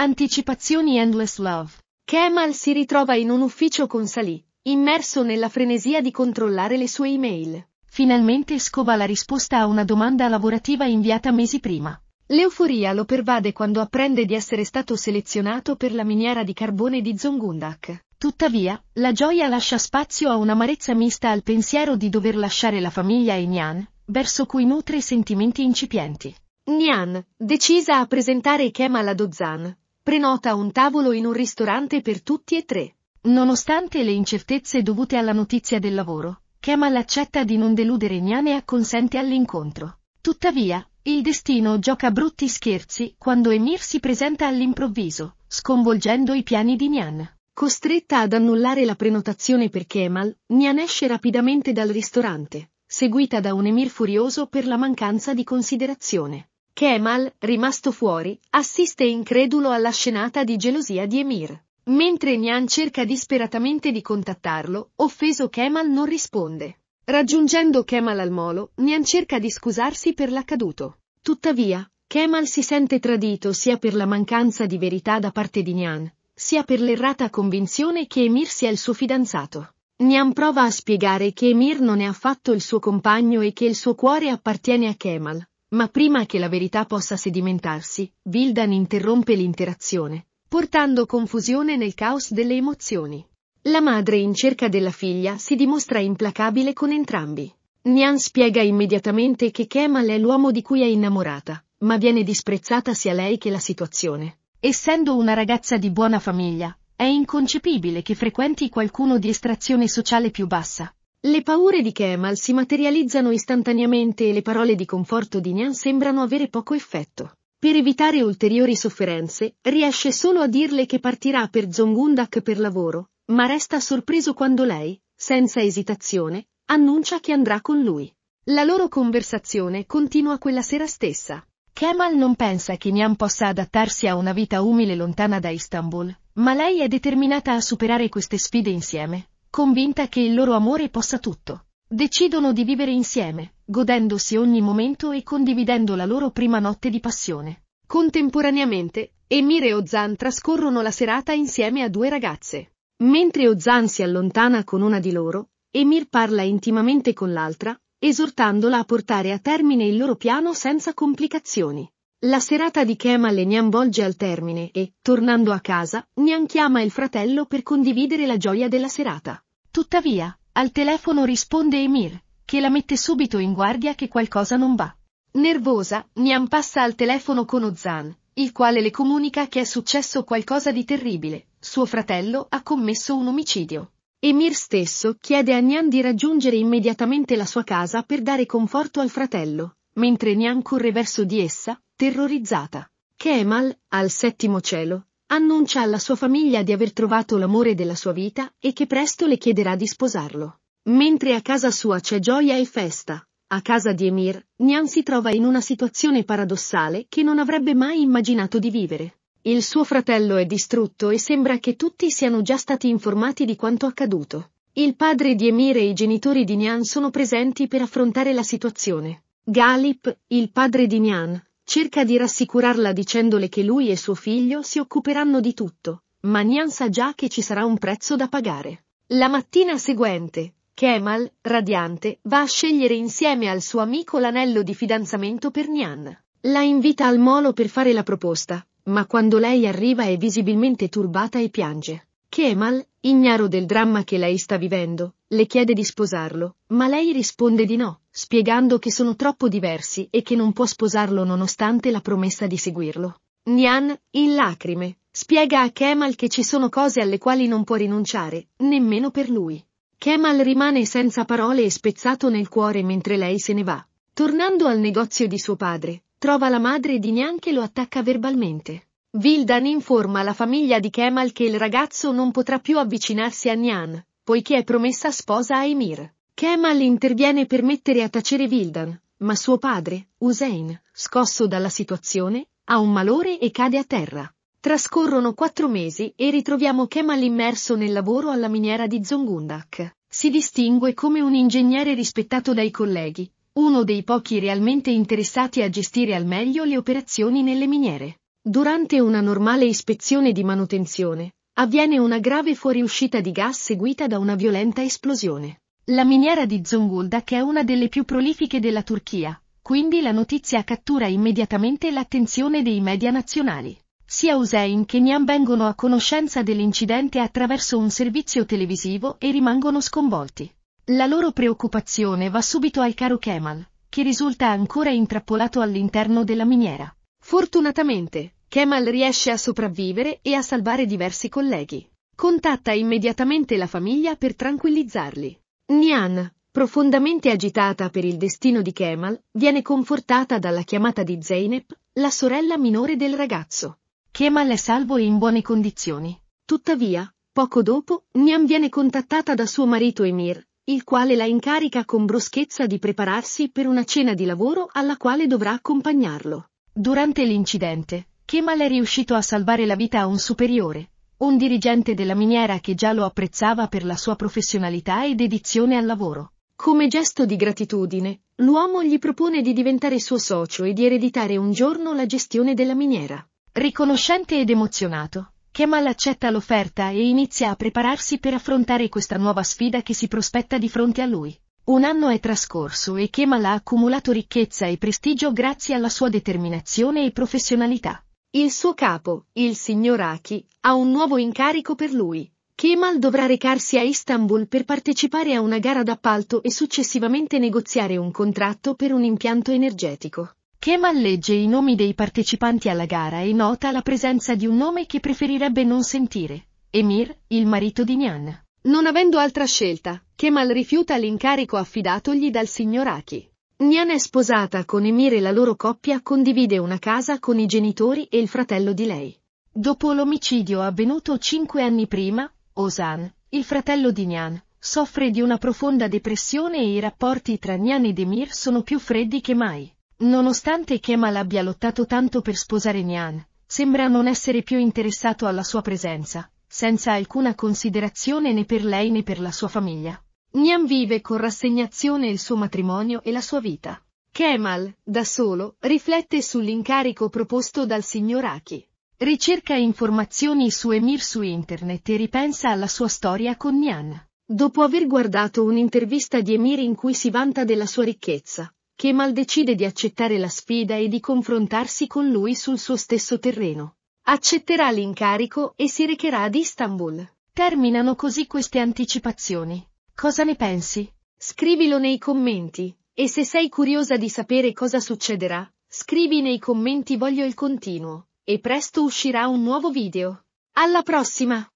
Anticipazioni Endless Love. Kemal si ritrova in un ufficio con Salì, immerso nella frenesia di controllare le sue email. Finalmente scova la risposta a una domanda lavorativa inviata mesi prima. L'euforia lo pervade quando apprende di essere stato selezionato per la miniera di carbone di Zongundak. Tuttavia, la gioia lascia spazio a un'amarezza mista al pensiero di dover lasciare la famiglia e Nian, verso cui nutre sentimenti incipienti. Nian, decisa a presentare Kemal ad Ozan, Prenota un tavolo in un ristorante per tutti e tre. Nonostante le incertezze dovute alla notizia del lavoro, Kemal accetta di non deludere Nian e acconsente all'incontro. Tuttavia, il destino gioca brutti scherzi quando Emir si presenta all'improvviso, sconvolgendo i piani di Nian. Costretta ad annullare la prenotazione per Kemal, Nian esce rapidamente dal ristorante, seguita da un Emir furioso per la mancanza di considerazione. Kemal, rimasto fuori, assiste incredulo alla scenata di gelosia di Emir. Mentre Nian cerca disperatamente di contattarlo, offeso Kemal non risponde. Raggiungendo Kemal al molo, Nian cerca di scusarsi per l'accaduto. Tuttavia, Kemal si sente tradito sia per la mancanza di verità da parte di Nian, sia per l'errata convinzione che Emir sia il suo fidanzato. Nian prova a spiegare che Emir non è affatto il suo compagno e che il suo cuore appartiene a Kemal, ma prima che la verità possa sedimentarsi, Vildan interrompe l'interazione, portando confusione nel caos delle emozioni. La madre in cerca della figlia si dimostra implacabile con entrambi. Nian spiega immediatamente che Kemal è l'uomo di cui è innamorata, ma viene disprezzata sia lei che la situazione. Essendo una ragazza di buona famiglia, è inconcepibile che frequenti qualcuno di estrazione sociale più bassa, le paure di Kemal si materializzano istantaneamente e le parole di conforto di Nian sembrano avere poco effetto. Per evitare ulteriori sofferenze, riesce solo a dirle che partirà per Zongundak per lavoro, ma resta sorpreso quando lei, senza esitazione, annuncia che andrà con lui. La loro conversazione continua quella sera stessa. Kemal non pensa che Nian possa adattarsi a una vita umile lontana da Istanbul, ma lei è determinata a superare queste sfide insieme, convinta che il loro amore possa tutto. Decidono di vivere insieme, godendosi ogni momento e condividendo la loro prima notte di passione. Contemporaneamente, Emir e Ozan trascorrono la serata insieme a due ragazze. Mentre Ozan si allontana con una di loro, Emir parla intimamente con l'altra, esortandola a portare a termine il loro piano senza complicazioni. La serata di Kemal e Nyan volge al termine e, tornando a casa, Nyan chiama il fratello per condividere la gioia della serata. Tuttavia, al telefono risponde Emir, che la mette subito in guardia che qualcosa non va. Nervosa, Nyan passa al telefono con Ozan, il quale le comunica che è successo qualcosa di terribile, suo fratello ha commesso un omicidio. Emir stesso chiede a Nyan di raggiungere immediatamente la sua casa per dare conforto al fratello, mentre Nyan corre verso di essa, terrorizzata. Kemal, al settimo cielo, annuncia alla sua famiglia di aver trovato l'amore della sua vita e che presto le chiederà di sposarlo. Mentre a casa sua c'è gioia e festa, a casa di Emir, Nian si trova in una situazione paradossale che non avrebbe mai immaginato di vivere. Il suo fratello è distrutto e sembra che tutti siano già stati informati di quanto accaduto. Il padre di Emir e i genitori di Nian sono presenti per affrontare la situazione. Galip, il padre di Nian, Cerca di rassicurarla dicendole che lui e suo figlio si occuperanno di tutto, ma Nian sa già che ci sarà un prezzo da pagare. La mattina seguente, Kemal, radiante, va a scegliere insieme al suo amico l'anello di fidanzamento per Nian. La invita al molo per fare la proposta, ma quando lei arriva è visibilmente turbata e piange. Kemal, ignaro del dramma che lei sta vivendo, le chiede di sposarlo, ma lei risponde di no, spiegando che sono troppo diversi e che non può sposarlo nonostante la promessa di seguirlo. Nian, in lacrime, spiega a Kemal che ci sono cose alle quali non può rinunciare, nemmeno per lui. Kemal rimane senza parole e spezzato nel cuore mentre lei se ne va. Tornando al negozio di suo padre, trova la madre di Nian che lo attacca verbalmente. Vildan informa la famiglia di Kemal che il ragazzo non potrà più avvicinarsi a Nyan, poiché è promessa sposa a Emir. Kemal interviene per mettere a tacere Vildan, ma suo padre, Hussein, scosso dalla situazione, ha un malore e cade a terra. Trascorrono quattro mesi e ritroviamo Kemal immerso nel lavoro alla miniera di Zongundak. Si distingue come un ingegnere rispettato dai colleghi, uno dei pochi realmente interessati a gestire al meglio le operazioni nelle miniere. Durante una normale ispezione di manutenzione, avviene una grave fuoriuscita di gas seguita da una violenta esplosione. La miniera di Zonguldak è una delle più prolifiche della Turchia, quindi la notizia cattura immediatamente l'attenzione dei media nazionali. Sia Hussein che Niam vengono a conoscenza dell'incidente attraverso un servizio televisivo e rimangono sconvolti. La loro preoccupazione va subito al caro Kemal, che risulta ancora intrappolato all'interno della miniera. Fortunatamente, Kemal riesce a sopravvivere e a salvare diversi colleghi. Contatta immediatamente la famiglia per tranquillizzarli. Nian, profondamente agitata per il destino di Kemal, viene confortata dalla chiamata di Zeynep, la sorella minore del ragazzo. Kemal è salvo e in buone condizioni. Tuttavia, poco dopo, Nian viene contattata da suo marito Emir, il quale la incarica con bruschezza di prepararsi per una cena di lavoro alla quale dovrà accompagnarlo. Durante l'incidente, Kemal è riuscito a salvare la vita a un superiore, un dirigente della miniera che già lo apprezzava per la sua professionalità e dedizione al lavoro. Come gesto di gratitudine, l'uomo gli propone di diventare suo socio e di ereditare un giorno la gestione della miniera. Riconoscente ed emozionato, Kemal accetta l'offerta e inizia a prepararsi per affrontare questa nuova sfida che si prospetta di fronte a lui. Un anno è trascorso e Kemal ha accumulato ricchezza e prestigio grazie alla sua determinazione e professionalità. Il suo capo, il signor Aki, ha un nuovo incarico per lui. Kemal dovrà recarsi a Istanbul per partecipare a una gara d'appalto e successivamente negoziare un contratto per un impianto energetico. Kemal legge i nomi dei partecipanti alla gara e nota la presenza di un nome che preferirebbe non sentire. Emir, il marito di Nian. Non avendo altra scelta, Kemal rifiuta l'incarico affidatogli dal signor Aki. Nian è sposata con Emir e la loro coppia condivide una casa con i genitori e il fratello di lei. Dopo l'omicidio avvenuto cinque anni prima, Osan, il fratello di Nian, soffre di una profonda depressione e i rapporti tra Nian ed Emir sono più freddi che mai. Nonostante Kemal abbia lottato tanto per sposare Nian, sembra non essere più interessato alla sua presenza, senza alcuna considerazione né per lei né per la sua famiglia. Niam vive con rassegnazione il suo matrimonio e la sua vita. Kemal, da solo, riflette sull'incarico proposto dal signor Aki. Ricerca informazioni su Emir su internet e ripensa alla sua storia con Nian. Dopo aver guardato un'intervista di Emir in cui si vanta della sua ricchezza, Kemal decide di accettare la sfida e di confrontarsi con lui sul suo stesso terreno. Accetterà l'incarico e si recherà ad Istanbul. Terminano così queste anticipazioni. Cosa ne pensi? Scrivilo nei commenti. E se sei curiosa di sapere cosa succederà, scrivi nei commenti voglio il continuo. E presto uscirà un nuovo video. Alla prossima!